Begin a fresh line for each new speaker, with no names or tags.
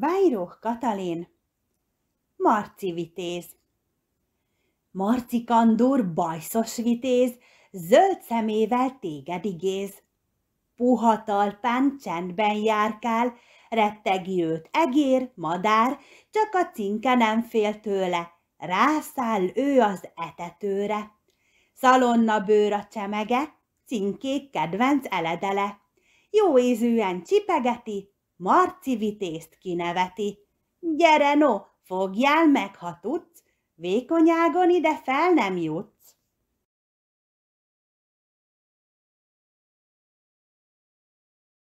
Vajroh Katalin, Marci vitéz, Marci Kandúr bajszos vitéz, zöld szemével téged igéz. Puha talpán csendben járkál, rettegi őt egér, madár, csak a cinke nem fél tőle, rászáll ő az etetőre. Szalonna bőr a csemege, cinkék kedvenc eledele. Jó ízűen csipegeti, Marci vitézt kineveti. Gyere no, fogjál meg, ha tudsz, vékonyágon
ide fel nem jutsz.